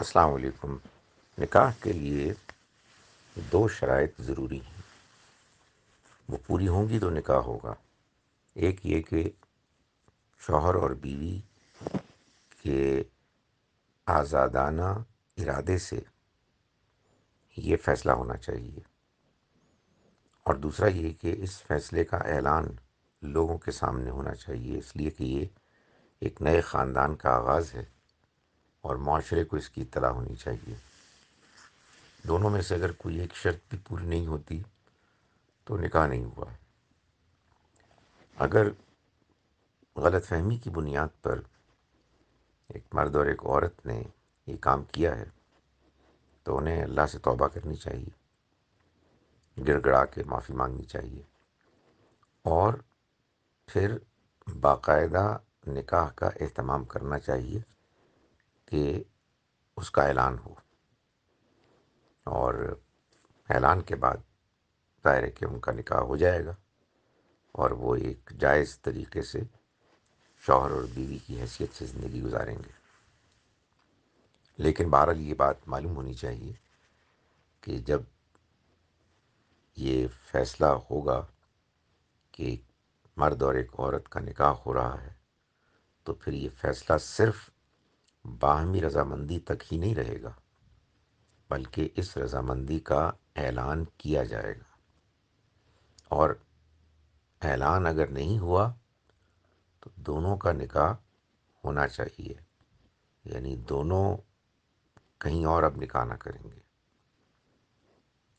अस्सलाम वालेकुम निकाह के लिए दो शरात ज़रूरी हैं वो पूरी होंगी तो निकाह होगा एक ये कि शोहर और बीवी के आज़ादाना इरादे से ये फ़ैसला होना चाहिए और दूसरा ये कि इस फ़ैसले का ऐलान लोगों के सामने होना चाहिए इसलिए कि ये एक नए ख़ानदान का आगाज़ है और माशरे को इसकी इतला होनी चाहिए दोनों में से अगर कोई एक शर्त भी पूरी नहीं होती तो निकाह नहीं हुआ अगर गलत फहमी की बुनियाद पर एक मर्द और एक औरत ने ये काम किया है तो उन्हें अल्लाह से तौबा करनी चाहिए गिड़गड़ा के माफ़ी मांगनी चाहिए और फिर बाकायदा निकाह का अहतमाम करना चाहिए कि उसका ऐलान हो और ऐलान के बाद दायरे के उनका निकाह हो जाएगा और वो एक जायज़ तरीके से शौहर और बीवी की हैसियत से ज़िंदगी गुजारेंगे लेकिन बहरहाल ये बात मालूम होनी चाहिए कि जब ये फैसला होगा कि मर्द और एक औरत का निकाह हो रहा है तो फिर ये फैसला सिर्फ बाहमी रजामंदी तक ही नहीं रहेगा बल्कि इस रजामंदी का ऐलान किया जाएगा और ऐलान अगर नहीं हुआ तो दोनों का निकाह होना चाहिए यानी दोनों कहीं और अब निकाह ना करेंगे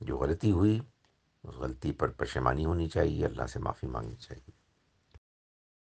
जो गलती हुई उस गलती पर पशेमानी होनी चाहिए अल्लाह से माफ़ी मांगनी चाहिए